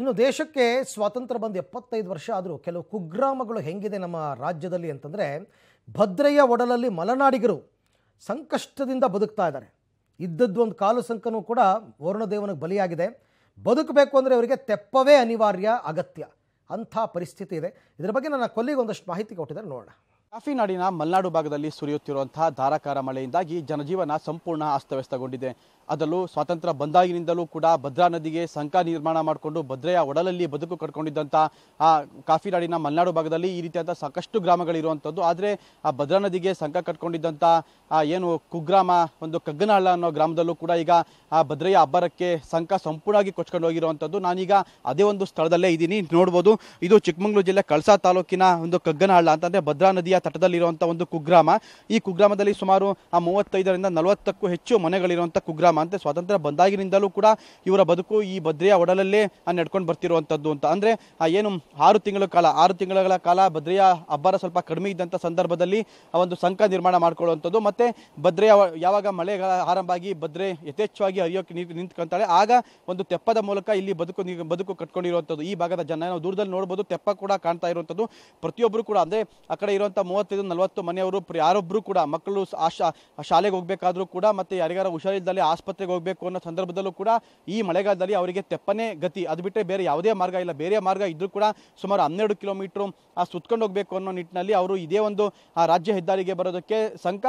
ಇನ್ನು ದೇಶಕ್ಕೆ ಸ್ವಾತಂತ್ರ್ಯ ಬಂದು ಎಪ್ಪತ್ತೈದು ವರ್ಷ ಆದರೂ ಕೆಲವು ಕುಗ್ರಾಮಗಳು ಹೆಂಗಿದೆ ನಮ್ಮ ರಾಜ್ಯದಲ್ಲಿ ಅಂತಂದರೆ ಭದ್ರಯ್ಯ ಒಡಲಲ್ಲಿ ಮಲೆನಾಡಿಗರು ಸಂಕಷ್ಟದಿಂದ ಬದುಕ್ತಾ ಇದ್ದಾರೆ ಇದ್ದದ್ದು ಒಂದು ಕಾಲು ಸಂಕನೂ ಕೂಡ ವರುಣದೇವನಿಗೆ ಬಲಿಯಾಗಿದೆ ಬದುಕಬೇಕು ಅಂದರೆ ಅವರಿಗೆ ತೆಪ್ಪವೇ ಅನಿವಾರ್ಯ ಅಗತ್ಯ ಅಂಥ ಪರಿಸ್ಥಿತಿ ಇದೆ ಇದರ ಬಗ್ಗೆ ನನ್ನ ಕೊಲ್ಲಿಗೆ ಒಂದಷ್ಟು ಮಾಹಿತಿ ಕೊಟ್ಟಿದ್ದಾರೆ ನೋಡೋಣ ಕಾಫಿನಾಡಿನ ಮಲೆನಾಡು ಭಾಗದಲ್ಲಿ ಸುರಿಯುತ್ತಿರುವಂತಹ ಧಾರಾಕಾರ ಮಳೆಯಿಂದಾಗಿ ಜನಜೀವನ ಸಂಪೂರ್ಣ ಅಸ್ತವ್ಯಸ್ತಗೊಂಡಿದೆ ಅದರಲ್ಲೂ ಸ್ವಾತಂತ್ರ್ಯ ಬಂದಾಗಿನಿಂದಲೂ ಕೂಡ ಭದ್ರಾ ನದಿಗೆ ಸಂಕ ನಿರ್ಮಾಣ ಮಾಡಿಕೊಂಡು ಭದ್ರೆಯ ಒಡಲಲ್ಲಿ ಬದುಕು ಕಟ್ಕೊಂಡಿದ್ದಂಥ ಆ ಕಾಫಿನಾಡಿನ ಮಲೆನಾಡು ಭಾಗದಲ್ಲಿ ಈ ರೀತಿಯಾದ ಸಾಕಷ್ಟು ಗ್ರಾಮಗಳಿರುವಂಥದ್ದು ಆದರೆ ಆ ಭದ್ರಾ ನದಿಗೆ ಸಂಕ ಕಟ್ಕೊಂಡಿದ್ದಂಥ ಏನು ಕುಗ್ರಾಮ ಒಂದು ಕಗ್ಗನಹಳ್ಳ ಅನ್ನೋ ಗ್ರಾಮದಲ್ಲೂ ಕೂಡ ಈಗ ಆ ಭದ್ರೆಯ ಅಬ್ಬರಕ್ಕೆ ಸಂಕ ಸಂಪೂರ್ಣವಾಗಿ ಕೊಚ್ಕೊಂಡು ಹೋಗಿರುವಂಥದ್ದು ನಾನೀಗ ಅದೇ ಒಂದು ಸ್ಥಳದಲ್ಲೇ ಇದ್ದೀನಿ ನೋಡ್ಬೋದು ಇದು ಚಿಕ್ಕಮಗಳೂರು ಜಿಲ್ಲೆ ಕಳಸಾ ತಾಲೂಕಿನ ಒಂದು ಕಗ್ಗನಹಳ್ಳ ಅಂತಂದರೆ ಭದ್ರಾ ನದಿಯ ತಟದಲ್ಲಿರುವಂಥ ಒಂದು ಕುಗ್ರಾಮ ಈ ಕುಗ್ರಾಮದಲ್ಲಿ ಸುಮಾರು ಆ ಮೂವತ್ತೈದರಿಂದ ನಲವತ್ತಕ್ಕೂ ಹೆಚ್ಚು ಮನೆಗಳಿರುವಂಥ ಕುಗ್ರಾಮ ಅಂತ ಸ್ವಾತಂತ್ರ್ಯ ಬಂದಾಗಿನಿಂದಲೂ ಕೂಡ ಇವರ ಬದುಕು ಈ ಭದ್ರೆಯ ಒಡಲಲ್ಲೇ ನಡ್ಕೊಂಡು ಬರ್ತಿರುವಂಥದ್ದು ಅಂತ ಅಂದರೆ ಏನು ಆರು ತಿಂಗಳ ಕಾಲ ಆರು ತಿಂಗಳ ಕಾಲ ಭದ್ರೆಯ ಅಬ್ಬರ ಸ್ವಲ್ಪ ಕಡಿಮೆ ಇದ್ದಂಥ ಸಂದರ್ಭದಲ್ಲಿ ಆ ಒಂದು ಸಂಕ ನಿರ್ಮಾಣ ಮಾಡ್ಕೊಳ್ಳುವಂಥದ್ದು ಮತ್ತೆ ಭದ್ರೆಯ ಯಾವಾಗ ಮಳೆಗಳ ಆರಂಭ ಆಗಿ ಭದ್ರೆ ಯಥೇಚ್ಛವಾಗಿ ಹರಿಯೋಕೆ ನಿಂತ್ಕೊಂತಾಳೆ ಆಗ ಒಂದು ತೆಪ್ಪದ ಮೂಲಕ ಇಲ್ಲಿ ಬದುಕು ಬದುಕು ಕಟ್ಕೊಂಡಿರುವಂಥದ್ದು ಈ ಭಾಗದ ಜನ ನಾವು ದೂರದಲ್ಲಿ ನೋಡ್ಬೋದು ತೆಪ್ಪ ಕೂಡ ಕಾಣ್ತಾ ಇರುವಂಥದ್ದು ಪ್ರತಿಯೊಬ್ಬರು ಕೂಡ ಅಂದ್ರೆ ಆ ಕಡೆ ಇರುವಂಥ ಮೂವತ್ತೈದು ನಲವತ್ತು ಮನೆಯವರು ಯಾರೊಬ್ಬರು ಕೂಡ ಮಕ್ಕಳು ಶಾಲೆಗೆ ಹೋಗಬೇಕಾದ್ರೂ ಕೂಡ ಮತ್ತು ಯಾರಿಗಾರ ಹುಷಾರಿಲ್ದಲ್ಲಿ ಆಸ್ಪತ್ರೆಗೆ ಹೋಗಬೇಕು ಅನ್ನೋ ಸಂದರ್ಭದಲ್ಲೂ ಕೂಡ ಈ ಮಳೆಗಾಲದಲ್ಲಿ ಅವರಿಗೆ ತೆಪ್ಪನೇ ಗತಿ ಅದು ಬಿಟ್ಟರೆ ಬೇರೆ ಯಾವುದೇ ಮಾರ್ಗ ಇಲ್ಲ ಬೇರೆ ಮಾರ್ಗ ಇದ್ದರೂ ಕೂಡ ಸುಮಾರು ಹನ್ನೆರಡು ಕಿಲೋಮೀಟ್ರು ಆ ಸುತ್ಕೊಂಡು ಹೋಗಬೇಕು ಅನ್ನೋ ನಿಟ್ಟಿನಲ್ಲಿ ಅವರು ಇದೇ ಒಂದು ಆ ರಾಜ್ಯ ಹೆದ್ದಾರಿಗೆ ಬರೋದಕ್ಕೆ ಸಂಕ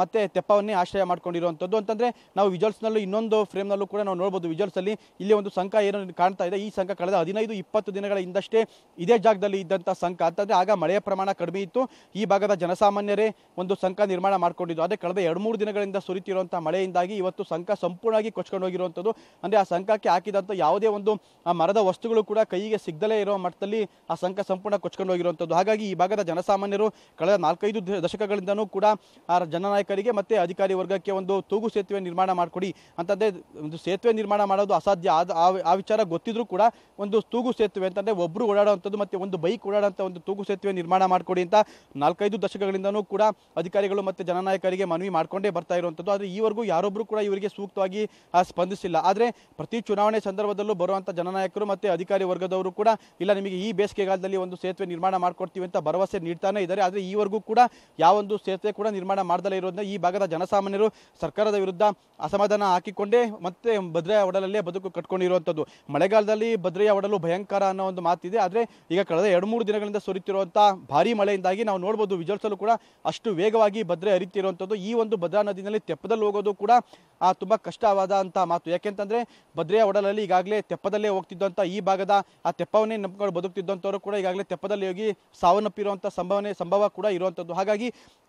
ಮತ್ತು ತೆಪ್ಪವನ್ನೇ ಆಶ್ರಯ ಮಾಡ್ಕೊಂಡಿರುವಂಥದ್ದು ಅಂತಂದರೆ ನಾವು ವಿಜಲ್ಸ್ನಲ್ಲೂ ಇನ್ನೊಂದು ಫ್ರೇಮ್ನಲ್ಲೂ ಕೂಡ ನಾವು ನೋಡ್ಬೋದು ವಿಜಲ್ಸಲ್ಲಿ ಇಲ್ಲಿ ಒಂದು ಸಂಕ ಏನು ಕಾಣ್ತಾ ಇದೆ ಈ ಸಂಕ ಕಳೆದ ಹದಿನೈದು ಇಪ್ಪತ್ತು ದಿನಗಳ ಹಿಂದಷ್ಟೇ ಇದೇ ಜಾಗದಲ್ಲಿ ಇದ್ದಂಥ ಸಂಕ ಅಂತಂದರೆ ಆಗ ಮಳೆಯ ಪ್ರಮಾಣ ಕಡಿಮೆ ಇತ್ತು ಈ ಭಾಗದ ಜನಸಾಮಾನ್ಯರೇ ಒಂದು ಸಂಕ ನಿರ್ಮಾಣ ಮಾಡಿಕೊಂಡಿದ್ದು ಅದೇ ಕಳೆದ ಎರಡು ಮೂರು ದಿನಗಳಿಂದ ಸುರಿತಿರುವಂಥ ಮಳೆಯಿಂದಾಗಿ ಇವತ್ತು ಸಂಕ ಸಂಪೂರ್ಣವಾಗಿ ಕೊಚ್ಕೊಂಡು ಹೋಗಿರುವಂಥದ್ದು ಅಂದರೆ ಆ ಸಂಕಕ್ಕೆ ಹಾಕಿದಂಥ ಯಾವುದೇ ಒಂದು ಆ ಮರದ ವಸ್ತುಗಳು ಕೂಡ ಕೈಗೆ ಸಿಗದಲೇ ಇರೋ ಮಟ್ಟದಲ್ಲಿ ಆ ಸಂಕ ಸಂಪೂರ್ಣ ಕೊಚ್ಕೊಂಡು ಹೋಗಿರುವಂಥದ್ದು ಹಾಗಾಗಿ ಈ ಭಾಗದ ಜನಸಾಮಾನ್ಯರು ಕಳೆದ ನಾಲ್ಕೈದು ದಶಕಗಳಿಂದನೂ ಕೂಡ ಆ ಜನನಾಯಕರಿಗೆ ಮತ್ತು ಅಧಿಕಾರಿ ವರ್ಗಕ್ಕೆ ಒಂದು ತೂಗು ಸೇತುವೆ ನಿರ್ಮಾಣ ಮಾಡಿಕೊಡಿ ಅಂತಂದರೆ ಒಂದು ಸೇತುವೆ ನಿರ್ಮಾಣ ಮಾಡೋದು ಅಸಾಧ್ಯ ಆದ ಆ ವಿಚಾರ ಗೊತ್ತಿದ್ರೂ ಕೂಡ ಒಂದು ತೂಗು ಸೇತುವೆ ಅಂತಂದರೆ ಒಬ್ಬರು ಓಡಾಡುವಂಥದ್ದು ಮತ್ತು ಒಂದು ಬೈಕ್ ಓಡಾಡುವಂಥ ಒಂದು ತೂಗು ಸೇತುವೆ ನಿರ್ಮಾಣ ಮಾಡಿಕೊಡಿ ಅಂತ ನಾಲ್ಕೈದು ದಶಕಗಳಿಂದನೂ ಕೂಡ ಅಧಿಕಾರಿಗಳು ಮತ್ತು ಜನನಾಯಕರಿಗೆ ಮನವಿ ಮಾಡಿಕೊಂಡೇ ಬರ್ತಾ ಇರುವಂಥದ್ದು ಆದರೆ ಈವರೆಗೂ ಯಾರೊಬ್ಬರು ಕೂಡ ಇವರಿಗೆ ಸೂಕ್ತವಾಗಿ ಸ್ಪಂದಿಸಿಲ್ಲ ಆದರೆ ಪ್ರತಿ ಚುನಾವಣೆ ಸಂದರ್ಭದಲ್ಲೂ ಬರುವಂಥ ಜನನಾಯಕರು ಮತ್ತು ಅಧಿಕಾರಿ ವರ್ಗದವರು ಕೂಡ ಇಲ್ಲ ನಿಮಗೆ ಈ ಬೇಸಿಗೆಗಾಲದಲ್ಲಿ ಒಂದು ಸೇತುವೆ ನಿರ್ಮಾಣ ಮಾಡಿಕೊಡ್ತೀವಿ ಅಂತ ಭರವಸೆ ನೀಡ್ತಾನೆ ಇದ್ದಾರೆ ಆದರೆ ಈವರೆಗೂ ಕೂಡ ಯಾವೊಂದು ಸೇತುವೆ ಕೂಡ ನಿರ್ಮಾಣ ಮಾಡದಲ್ಲೇ ಇರೋದನ್ನ ಈ ಭಾಗದ ಜನಸಾಮಾನ್ಯರು ಸರ್ಕಾರದ ವಿರುದ್ಧ ಅಸಮಾಧಾನ ಹಾಕಿಕೊಂಡೇ ಮತ್ತೆ ಭದ್ರೆಯ ಒಡಲಲ್ಲೇ ಬದುಕು ಕಟ್ಕೊಂಡಿರುವಂಥದ್ದು ಮಳೆಗಾಲದಲ್ಲಿ ಭದ್ರೆಯ ಒಡಲು ಭಯಂಕರ ಅನ್ನೋ ಒಂದು ಮಾತಿದೆ ಆದರೆ ಈಗ ಕಳೆದ ಎರಡು ಮೂರು ದಿನಗಳಿಂದ ಸುರಿತಿರುವಂಥ ಭಾರಿ ಮಳೆಯಿಂದಾಗಿ ನಾವು ನಾವು ನೋಡ್ಬೋದು ಕೂಡ ಅಷ್ಟು ವೇಗವಾಗಿ ಭದ್ರೆ ಹರಿತಿರುವಂಥದ್ದು ಈ ಒಂದು ಭದ್ರಾ ನದಿನಲ್ಲಿ ತೆಪ್ಪದಲ್ಲಿ ಹೋಗೋದು ಕೂಡ ಆ ತುಂಬ ಕಷ್ಟವಾದಂಥ ಮಾತು ಯಾಕೆಂತಂದರೆ ಭದ್ರೆಯ ಒಡಲಲ್ಲಿ ಈಗಾಗಲೇ ತೆಪ್ಪದಲ್ಲೇ ಹೋಗ್ತಿದ್ದಂಥ ಈ ಭಾಗದ ಆ ತೆಪ್ಪವನ್ನೇ ನಂಬ್ಕೊಂಡು ಬದುಕ್ತಿದ್ದಂಥವ್ರು ಕೂಡ ಈಗಾಗಲೇ ತೆಪ್ಪದಲ್ಲಿ ಹೋಗಿ ಸಾವನ್ನಪ್ಪಿರುವಂಥ ಸಂಭವನೆ ಸಂಭವ ಕೂಡ ಇರುವಂಥದ್ದು ಹಾಗಾಗಿ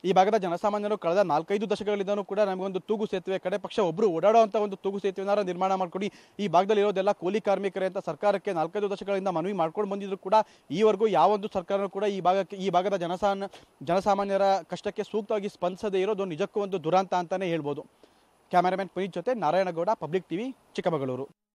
ಈ ಭಾಗದ ಜನಸಾಮಾನ್ಯರು ಕಳೆದ ನಾಲ್ಕೈದು ದಶಕಗಳಿಂದನೂ ಕೂಡ ನಮಗೊಂದು ತೂಗು ಸೇತುವೆ ಕಡೆ ಪಕ್ಷ ಒಬ್ಬರು ಓಡಾಡುವಂಥ ಒಂದು ತೂಗು ಸೇತುವೆನಾರ ನಿರ್ಮಾಣ ಮಾಡ್ಕೊಡಿ ಈ ಭಾಗದಲ್ಲಿ ಇರೋದೆಲ್ಲ ಕೂಲಿ ಕಾರ್ಮಿಕರೇ ಅಂತ ಸರ್ಕಾರಕ್ಕೆ ನಾಲ್ಕೈದು ದಶಕಗಳಿಂದ ಮನವಿ ಮಾಡ್ಕೊಂಡು ಬಂದಿದ್ರು ಕೂಡ ಈವರೆಗೂ ಯಾವೊಂದು ಸರ್ಕಾರನೂ ಕೂಡ ಈ ಭಾಗಕ್ಕೆ ಈ ಭಾಗದ ಜನಸಾಮಾನ್ಯ ಜನಸಾಮಾನ್ಯರ ಕಷ್ಟಕ್ಕೆ ಸೂಕ್ತವಾಗಿ ಸ್ಪಂದಿಸದೇ ಇರೋದು ನಿಜಕ್ಕೂ ಒಂದು ದುರಂತ ಅಂತಲೇ ಹೇಳ್ಬೋದು ಕ್ಯಾಮೆರಾಮನ್ ಪುನೀತ್ ಜೊತೆ ನಾರಾಯಣಗೌಡ ಪಬ್ಲಿಕ್ ಟಿವಿ ಚಿಕ್ಕಮಗಳೂರು